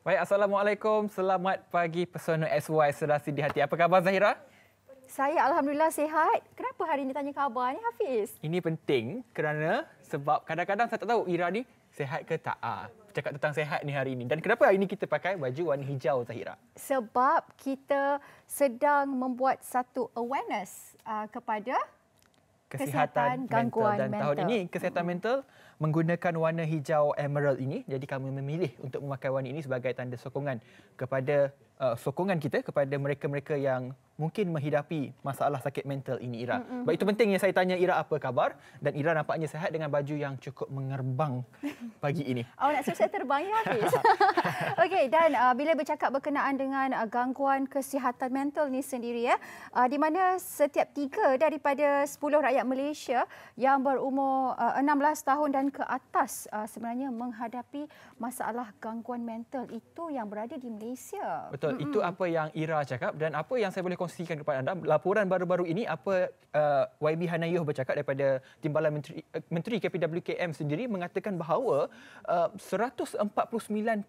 Baik, Assalamualaikum. Selamat pagi Pesona SY Serasi di Hati. Apa khabar Zahira? Saya Alhamdulillah sihat. Kenapa hari ini tanya khabar ni Hafiz? Ini penting kerana sebab kadang-kadang saya tak tahu Ira ni sihat ke tak. Ah, cakap tentang sihat ni hari ini. Dan kenapa hari ini kita pakai baju warna hijau Zahira? Sebab kita sedang membuat satu awareness ah, kepada kesihatan, kesihatan mental dan mental. tahun ini kesihatan mental menggunakan warna hijau emerald ini jadi kami memilih untuk memakai warna ini sebagai tanda sokongan kepada Uh, sokongan kita kepada mereka-mereka yang mungkin menghidapi masalah sakit mental ini Ira. Mm-hmm. Baik itu pentingnya saya tanya Ira apa khabar dan Ira nampaknya sehat dengan baju yang cukup mengerbang pagi ini. Oh nak suruh saya terbang ya Hafiz. Okey dan uh, bila bercakap berkenaan dengan uh, gangguan kesihatan mental ni sendiri ya, uh, di mana setiap tiga daripada 10 rakyat Malaysia yang berumur uh, 16 tahun dan ke atas uh, sebenarnya menghadapi masalah gangguan mental itu yang berada di Malaysia. Betul. Betul. hmm Itu apa yang Ira cakap dan apa yang saya boleh kongsikan kepada anda. Laporan baru-baru ini apa uh, YB Hanayuh bercakap daripada Timbalan Menteri, uh, Menteri KPWKM sendiri mengatakan bahawa uh, 149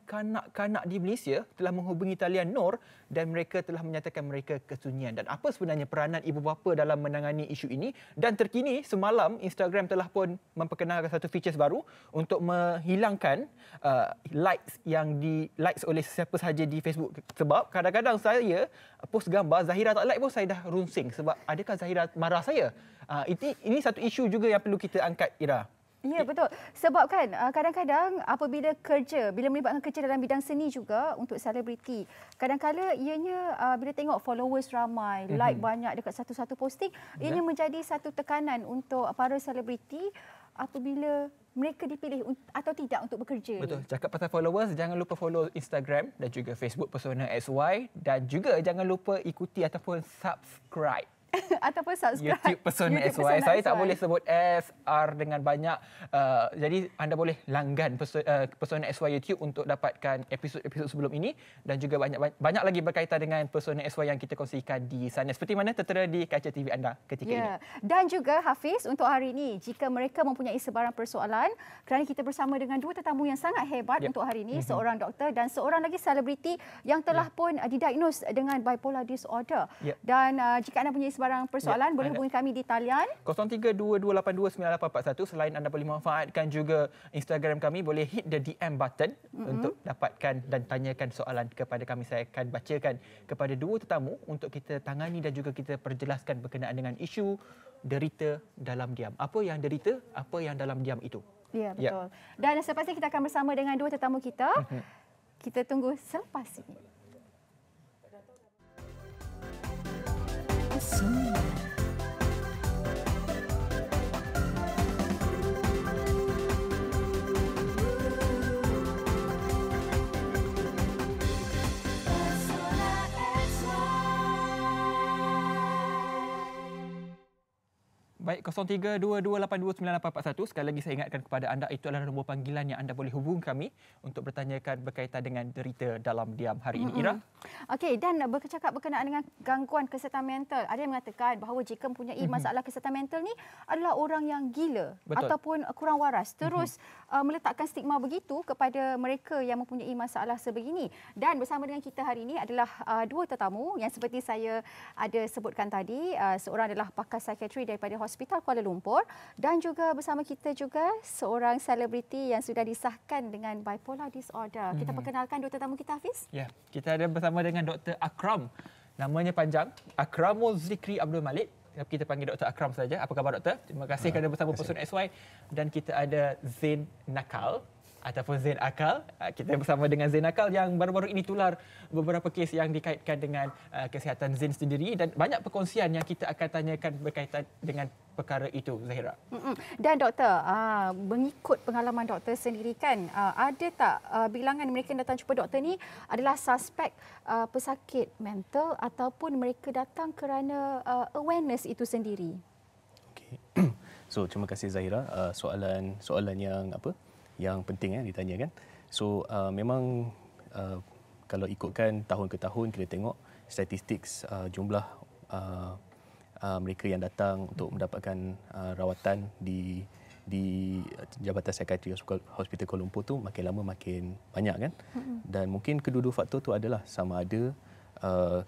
kanak-kanak di Malaysia telah menghubungi talian NOR dan mereka telah menyatakan mereka kesunyian. Dan apa sebenarnya peranan ibu bapa dalam menangani isu ini? Dan terkini semalam Instagram telah pun memperkenalkan satu features baru untuk menghilangkan uh, likes yang di likes oleh siapa sahaja di Facebook sebab kadang-kadang saya post gambar Zahira tak like pun saya dah runsing sebab adakah Zahira marah saya? Uh, ini, ini satu isu juga yang perlu kita angkat Ira. Ya betul. Sebab kan ah, kadang-kadang apabila kerja, bila melibatkan kerja dalam bidang seni juga untuk selebriti, kadang-kadang ianya ah, bila tengok followers ramai, mm-hmm. like banyak dekat satu-satu posting, ya. ianya menjadi satu tekanan untuk para selebriti apabila mereka dipilih atau tidak untuk bekerja. Betul. Ni. Cakap pasal followers, jangan lupa follow Instagram dan juga Facebook Persona SY dan juga jangan lupa ikuti ataupun subscribe ataupun subscribe YouTube person SY. Saya tak boleh sebut S R dengan banyak uh, jadi anda boleh langgan person uh, person SY YouTube untuk dapatkan episod-episod sebelum ini dan juga banyak banyak lagi berkaitan dengan person SY yang kita kongsikan di sana. Seperti mana tertera di kaca TV anda ketika yeah. ini. Dan juga Hafiz untuk hari ini jika mereka mempunyai sebarang persoalan kerana kita bersama dengan dua tetamu yang sangat hebat yep. Ya. untuk hari ini mm-hmm. seorang doktor dan seorang lagi selebriti yang telah yeah. pun didiagnose dengan bipolar disorder. Yep. Ya. Dan uh, jika anda punya sebarang ya, persoalan, ya. boleh anda. hubungi kami di talian. 0322829841. Selain anda boleh manfaatkan juga Instagram kami, boleh hit the DM button mm-hmm. untuk dapatkan dan tanyakan soalan kepada kami. Saya akan bacakan kepada dua tetamu untuk kita tangani dan juga kita perjelaskan berkenaan dengan isu derita dalam diam. Apa yang derita, apa yang dalam diam itu. Ya, ya. betul. Ya. Dan selepas ini kita akan bersama dengan dua tetamu kita. Mhm. Kita tunggu selepas ini. soon. Baik 0322829841 sekali lagi saya ingatkan kepada anda itu adalah nombor panggilan yang anda boleh hubungi kami untuk bertanyakan berkaitan dengan derita dalam diam hari ini Ira. Okey dan bercakap berkenaan dengan gangguan kesihatan mental. Ada yang mengatakan bahawa jika mempunyai masalah kesihatan mental ni adalah orang yang gila Betul. ataupun kurang waras terus uh, meletakkan stigma begitu kepada mereka yang mempunyai masalah sebegini. Dan bersama dengan kita hari ini adalah uh, dua tetamu yang seperti saya ada sebutkan tadi uh, seorang adalah pakar psikiatri daripada Hospital Hospital Kuala Lumpur dan juga bersama kita juga seorang selebriti yang sudah disahkan dengan bipolar disorder. Hmm. Kita mhm. perkenalkan doktor tamu kita Hafiz. Ya, kita ada bersama dengan Dr. Akram. Namanya panjang, Akramul Zikri Abdul Malik. kita panggil Dr. Akram saja. Apa khabar Doktor? Terima kasih ah, kerana bersama Person SY. Dan kita ada Zain Nakal ataupun Zain Akal. Ah, kita bersama dengan Zain Akal yang baru-baru ini tular beberapa kes yang dikaitkan dengan ah, kesihatan Zain sendiri dan banyak perkongsian yang kita akan tanyakan berkaitan dengan perkara itu, Zahira. Dan doktor, ah, mengikut pengalaman doktor sendiri kan, ada tak bilangan mereka datang jumpa doktor ni adalah suspek pesakit mental ataupun mereka datang kerana awareness itu sendiri? Okay. So terima kasih Zahira soalan soalan yang apa yang penting eh ditanya kan. So uh, memang uh, kalau ikutkan tahun ke tahun kita tengok statistik uh, jumlah uh, uh, mereka yang datang untuk mendapatkan uh, rawatan di di Jabatan Psikiatri Hospital Kuala Lumpur tu makin lama makin banyak kan. Dan mungkin kedua-dua faktor tu adalah sama ada uh,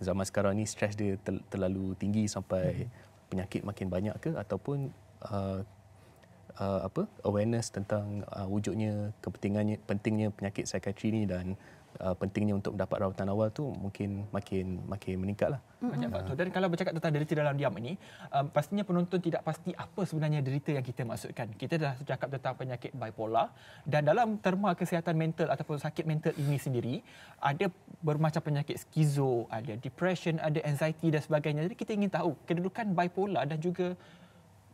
zaman sekarang ni stres dia terlalu tinggi sampai penyakit makin banyak ke ataupun uh, uh, apa awareness tentang uh, wujudnya kepentingannya pentingnya penyakit psikiatri ini dan Uh, pentingnya untuk mendapat rawatan awal tu mungkin makin makin meningkat lah. Banyak uh. faktor. Dan kalau bercakap tentang derita dalam diam ini, um, pastinya penonton tidak pasti apa sebenarnya derita yang kita maksudkan. Kita dah cakap tentang penyakit bipolar dan dalam terma kesihatan mental ataupun sakit mental ini sendiri, ada bermacam penyakit skizo, ada depression, ada anxiety dan sebagainya. Jadi kita ingin tahu kedudukan bipolar dan juga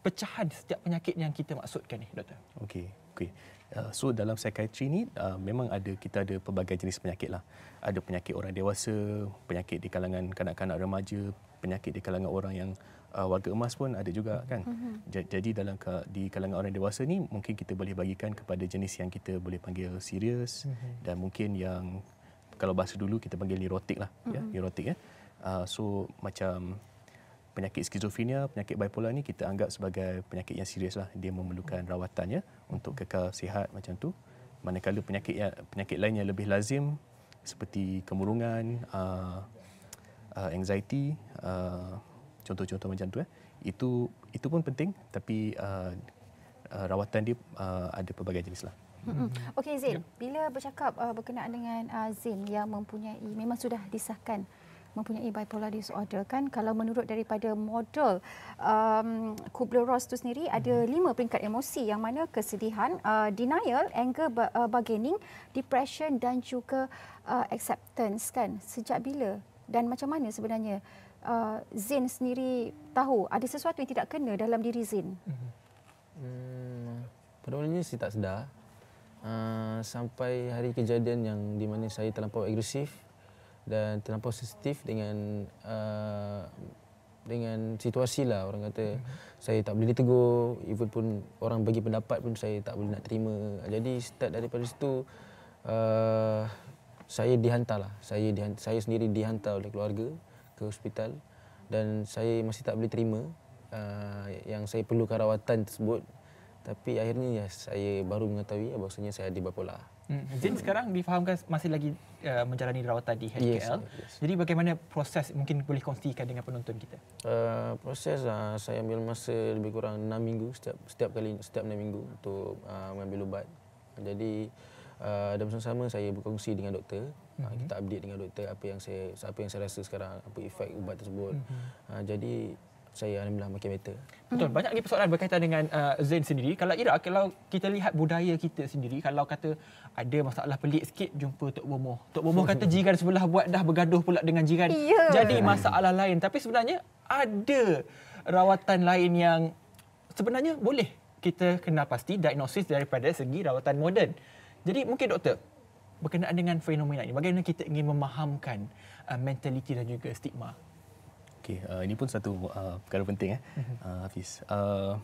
pecahan setiap penyakit yang kita maksudkan ni doktor okey okey uh, so dalam psychiatry ni uh, memang ada kita ada pelbagai jenis penyakit lah ada penyakit orang dewasa penyakit di kalangan kanak-kanak remaja penyakit di kalangan orang yang uh, warga emas pun ada juga kan mm-hmm. jadi dalam di kalangan orang dewasa ni mungkin kita boleh bagikan kepada jenis yang kita boleh panggil serius mm-hmm. dan mungkin yang kalau bahasa dulu kita panggil neurotik lah mm-hmm. ya mhm. neurotik ya uh, so macam penyakit skizofrenia, penyakit bipolar ni kita anggap sebagai penyakit yang serius lah. Dia memerlukan rawatannya untuk kekal sihat macam tu. Manakala penyakit yang, penyakit lain yang lebih lazim seperti kemurungan, uh, uh, anxiety, uh, contoh-contoh macam tu ya. Eh. Itu itu pun penting tapi uh, uh, rawatan dia uh, ada pelbagai jenis lah. Okey Zain, ya. bila bercakap uh, berkenaan dengan uh, Zain yang mempunyai memang sudah disahkan mempunyai bipolar disorder kan kalau menurut daripada model um, Kubler-Ross tu sendiri ada mhm. lima peringkat emosi yang mana kesedihan uh, denial anger uh, bargaining depression dan juga uh, acceptance kan sejak bila dan macam mana sebenarnya uh, Zain sendiri tahu ada sesuatu yang tidak kena dalam diri Zain mhm. hmm pada awalnya saya tak sedar uh, sampai hari kejadian yang di mana saya terlampau agresif dan terlampau sensitif dengan uh, dengan situasi lah orang kata hmm. saya tak boleh ditegur even pun orang bagi pendapat pun saya tak boleh nak terima jadi start daripada situ uh, saya dihantar lah saya dihantar, saya sendiri dihantar oleh keluarga ke hospital dan saya masih tak boleh terima uh, yang saya perlukan rawatan tersebut tapi akhirnya ya, saya baru mengetahui bahawasanya saya ada bipolar. Hmm. Zain hmm. sekarang difahamkan masih lagi uh, menjalani rawatan di HKL. Yes, yes. Jadi bagaimana proses mungkin boleh kongsikan dengan penonton kita? Uh, proses uh, saya ambil masa lebih kurang 6 minggu setiap setiap kali setiap 6 minggu untuk uh, mengambil ubat. Jadi uh, dalam masa sama saya berkongsi dengan doktor. Uh, hmm. Uh, kita update dengan doktor apa yang saya apa yang saya rasa sekarang, apa efek ubat tersebut. Hmm. Uh, jadi saya alhamdulillah makin better. Betul, banyak lagi persoalan berkaitan dengan uh, Zain sendiri. Kalau Ira, kalau kita lihat budaya kita sendiri, kalau kata ada masalah pelik sikit, jumpa Tok Bomoh. Tok Bomoh kata jiran sebelah buat dah bergaduh pula dengan jiran. Yeah. Jadi masalah lain. Tapi sebenarnya ada rawatan lain yang sebenarnya boleh kita kenal pasti diagnosis daripada segi rawatan moden. Jadi mungkin doktor, berkenaan dengan fenomena ini, bagaimana kita ingin memahamkan uh, mentaliti dan juga stigma Okey, uh, ini pun satu uh, perkara penting eh. Mhm. Uh, Hafiz. Uh,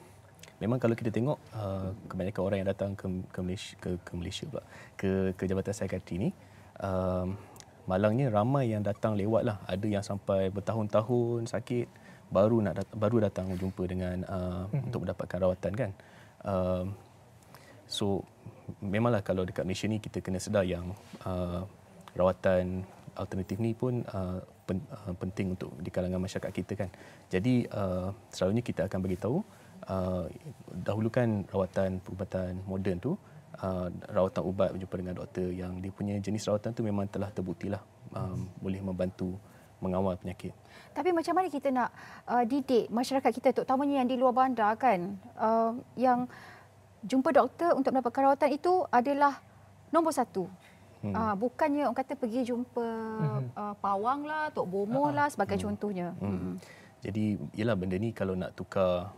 memang kalau kita tengok uh, kebanyakan orang yang datang ke ke Malaysia ke, ke Malaysia pula ke ke Jabatan Sekretari ni uh, malangnya ramai yang datang lewat lah. Ada yang sampai bertahun-tahun sakit baru nak dat- baru datang jumpa dengan uh, mm-hmm. untuk mendapatkan rawatan kan. Uh, so memanglah kalau dekat Malaysia ni kita kena sedar yang uh, rawatan alternatif ni pun uh, pen, uh, penting untuk di kalangan masyarakat kita kan. Jadi uh, selalunya kita akan bagi tahu uh, dahulukan rawatan perubatan moden tu uh, rawatan ubat berjumpa dengan doktor yang dia punya jenis rawatan tu memang telah terbuktilah um, hmm. boleh membantu mengawal penyakit. Tapi macam mana kita nak uh, didik masyarakat kita tu, terutamanya yang di luar bandar kan uh, yang jumpa doktor untuk mendapatkan rawatan itu adalah nombor satu. Hmm. Uh, bukannya orang kata pergi jumpa hmm. uh, pawang lah, Tok Bomo uh lah sebagai hmm. contohnya. Hmm. Hmm. Jadi, ialah benda ni kalau nak tukar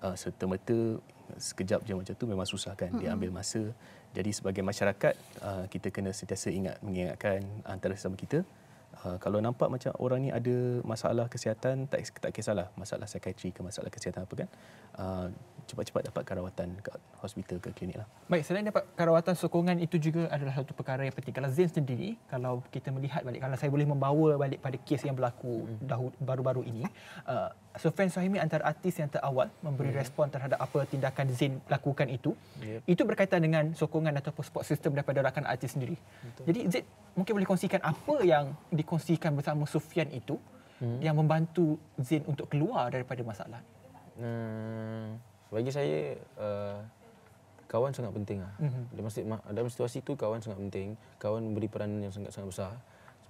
uh, serta-merta sekejap je macam tu memang susah kan. Hmm. Dia ambil masa. Jadi, sebagai masyarakat, uh, kita kena sentiasa ingat mengingatkan antara sesama kita Uh, kalau nampak macam orang ni ada masalah kesihatan, tak, tak kisahlah masalah psikiatri ke masalah kesihatan apa kan. Uh, cepat-cepat dapat rawatan ke hospital ke klinik lah. Baik, selain dapat rawatan sokongan itu juga adalah satu perkara yang penting. Kalau Zain sendiri, kalau kita melihat balik, kalau saya boleh membawa balik pada kes yang berlaku hmm. baru-baru ini, uh, So fans Suhaimi antara artis yang terawal memberi yeah. Hmm. respon terhadap apa tindakan Zin lakukan itu. Yeah. Itu berkaitan dengan sokongan atau support system daripada rakan artis sendiri. Betul. Jadi Zin mungkin boleh kongsikan apa yang dikongsikan bersama Sufian itu hmm. yang membantu Zin untuk keluar daripada masalah. Hmm, bagi saya uh, kawan sangat penting lah. Mm-hmm. Dalam situasi itu kawan sangat penting. Kawan memberi peranan yang sangat-sangat besar.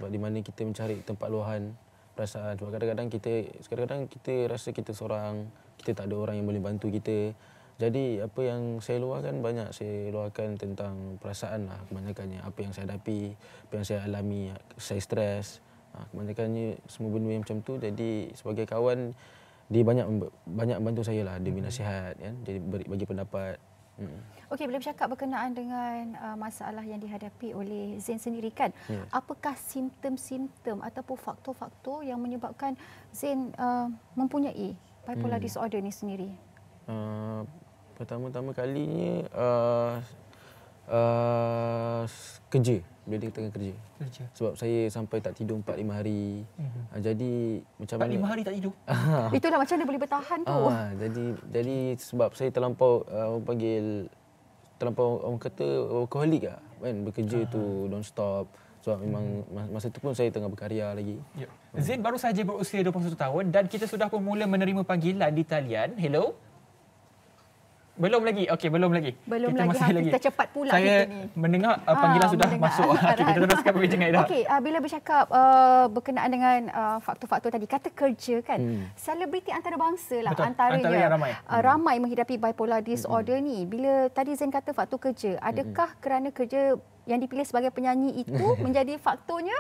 Sebab di mana kita mencari tempat luahan perasaan sebab kadang-kadang kita kadang-kadang kita rasa kita seorang kita tak ada orang yang boleh bantu kita jadi apa yang saya luahkan banyak saya luahkan tentang perasaan lah kebanyakannya apa yang saya hadapi apa yang saya alami saya stres ha, kebanyakannya semua benda yang macam tu jadi sebagai kawan dia banyak banyak bantu saya lah dia bagi nasihat kan jadi bagi pendapat Hmm. Okey, boleh bercakap berkenaan dengan uh, masalah yang dihadapi oleh Zain sendiri kan? Hmm. Apakah simptom-simptom ataupun faktor-faktor yang menyebabkan Zain uh, mempunyai bipolar hmm. disorder ini sendiri? Uh, pertama-tama kalinya uh, uh, kerja bila dia tengah kerja. kerja. Sebab saya sampai tak tidur 4 5 hari. Mm-hmm. Jadi macam 4, mana? 5 hari tak tidur. Itulah macam mana boleh bertahan tu. Ah, jadi jadi sebab saya terlampau uh, panggil terlampau orang kata alkoholik ah kan bekerja uh tu ah. non stop. Sebab memang mhm. masa tu pun saya tengah berkarya lagi. Yep. Ya. Zain baru saja berusia 21 tahun dan kita sudah pun mula menerima panggilan di talian. Hello. Belum lagi. Okey, belum lagi. Belum kita lagi. Masih ha, lagi. Kita cepat pula Saya kita ni. mendengar uh, panggilan ha, sudah mendengar. masuk. okay, kita teruskan perbincangan Ida. Okey, uh, bila bercakap uh, berkenaan dengan uh, faktor-faktor tadi, kata kerja kan, hmm. selebriti antarabangsa lah Betul. antaranya. Antara yang ramai. Uh, ramai menghidapi bipolar disorder hmm. ni. Bila tadi Zen kata faktor kerja, hmm. adakah hmm. kerana kerja yang dipilih sebagai penyanyi itu menjadi faktornya?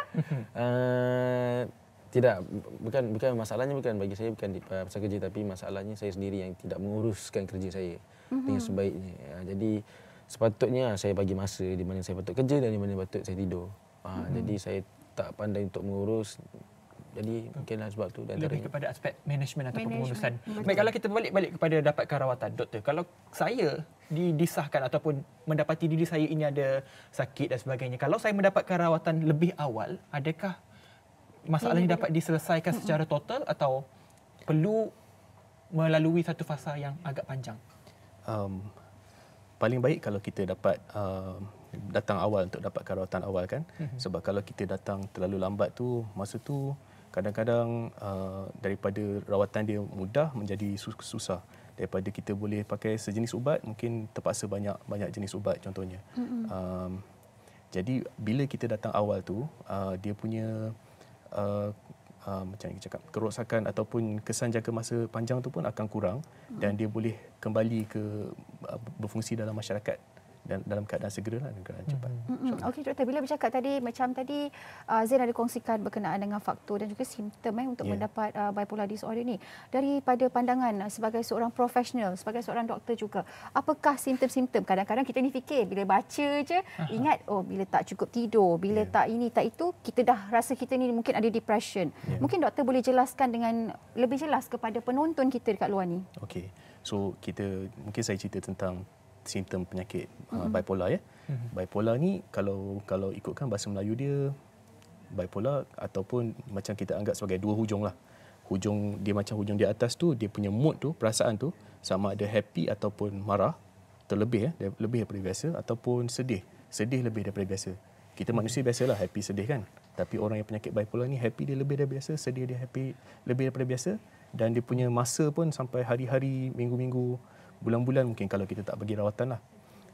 Uh, tidak bukan bukan masalahnya bukan bagi saya bukan di uh, pasal kerja tapi masalahnya saya sendiri yang tidak menguruskan kerja saya mm-hmm. dengan sebaiknya. Ha, jadi sepatutnya saya bagi masa di mana saya patut kerja dan di mana patut saya tidur. Ha, mm-hmm. Jadi saya tak pandai untuk mengurus. Jadi mungkinlah sebab tu. Dan Lebih kepada aspek manajemen atau pengurusan. Baik, kalau kita balik-balik kepada dapatkan rawatan, doktor. Kalau saya didisahkan ataupun mendapati diri saya ini ada sakit dan sebagainya. Kalau saya mendapatkan rawatan lebih awal, adakah masalah ini dapat diselesaikan mhm. secara total atau perlu melalui satu fasa yang agak panjang? um, paling baik kalau kita dapat uh, datang awal untuk dapat rawatan awal kan mm-hmm. sebab kalau kita datang terlalu lambat tu masa tu kadang-kadang uh, daripada rawatan dia mudah menjadi susah daripada kita boleh pakai sejenis ubat mungkin terpaksa banyak banyak jenis ubat contohnya mm-hmm. um, jadi bila kita datang awal tu uh, dia punya uh, uh, macam yang cakap kerosakan ataupun kesan jangka masa panjang tu pun akan kurang hmm. dan dia boleh kembali ke uh, berfungsi dalam masyarakat dalam keadaan segera dan keadaan cepat. Mm-hmm. Mm-hmm. Okey, Doktor. Bila bercakap tadi, macam tadi uh, Zain ada kongsikan berkenaan dengan faktor dan juga simptom eh, untuk yeah. mendapat uh, bipolar disorder ini. Daripada pandangan uh, sebagai seorang profesional, sebagai seorang doktor juga, apakah simptom-simptom? Kadang-kadang kita ni fikir, bila baca je, Aha. ingat, oh bila tak cukup tidur, bila yeah. tak ini, tak itu, kita dah rasa kita ni mungkin ada depression. Yeah. Mungkin doktor boleh jelaskan dengan lebih jelas kepada penonton kita dekat luar ni. Okey. So, kita mungkin saya cerita tentang simptom penyakit mm-hmm. uh, mhm. bipolar ya. Mm-hmm. Bipolar ni kalau kalau ikutkan bahasa Melayu dia bipolar ataupun macam kita anggap sebagai dua hujung lah. Hujung dia macam hujung di atas tu dia punya mood tu, perasaan tu sama ada happy ataupun marah terlebih ya, lebih daripada biasa ataupun sedih. Sedih lebih daripada biasa. Kita manusia biasalah happy sedih kan. Tapi orang yang penyakit bipolar ni happy dia lebih daripada biasa, sedih dia happy lebih daripada biasa dan dia punya masa pun sampai hari-hari, minggu-minggu bulan-bulan mungkin kalau kita tak bagi rawatan lah.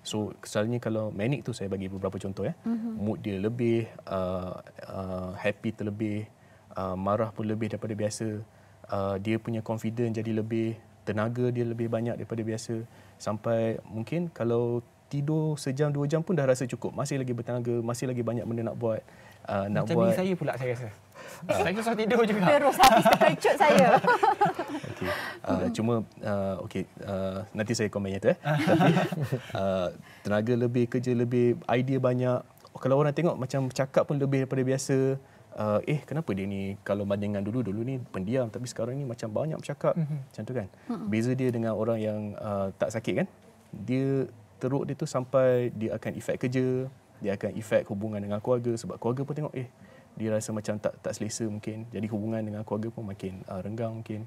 So, kesalahannya kalau manic tu saya bagi beberapa contoh ya. Mm-hmm. Mood dia lebih, uh, uh, happy terlebih, uh, marah pun lebih daripada biasa. Uh, dia punya confidence jadi lebih, tenaga dia lebih banyak daripada biasa. Sampai mungkin kalau tidur sejam, dua jam pun dah rasa cukup. Masih lagi bertenaga, masih lagi banyak benda nak buat. Uh, nak Macam buat. ni saya pula saya rasa. Ah. saya susah tidur juga. Terus habis kecut saya. okay. uh, ah, cuma uh, ah, okay. uh, nanti saya komen ya, tu. Eh. uh, tenaga lebih, kerja lebih, idea banyak. Kalau orang tengok macam cakap pun lebih daripada biasa. Uh, eh kenapa dia ni kalau bandingkan dulu dulu ni pendiam tapi sekarang ni macam banyak bercakap mm-hmm. macam tu kan mm-hmm. beza dia dengan orang yang uh, tak sakit kan dia teruk dia tu sampai dia akan efek kerja dia akan efek hubungan dengan keluarga sebab keluarga pun tengok eh dia rasa macam tak tak selesa mungkin jadi hubungan dengan keluarga pun makin uh, renggang mungkin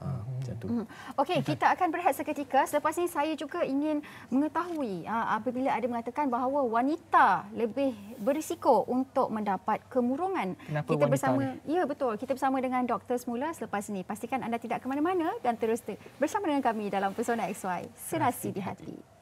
Uh, Okey, kita akan berehat seketika. Selepas ini saya juga ingin mengetahui uh, apabila ada mengatakan bahawa wanita lebih berisiko untuk mendapat kemurungan. Kenapa kita bersama. Ini? Ya betul. Kita bersama dengan doktor semula selepas ini. Pastikan anda tidak ke mana-mana dan terus bersama dengan kami dalam Persona XY. Serasi di hati.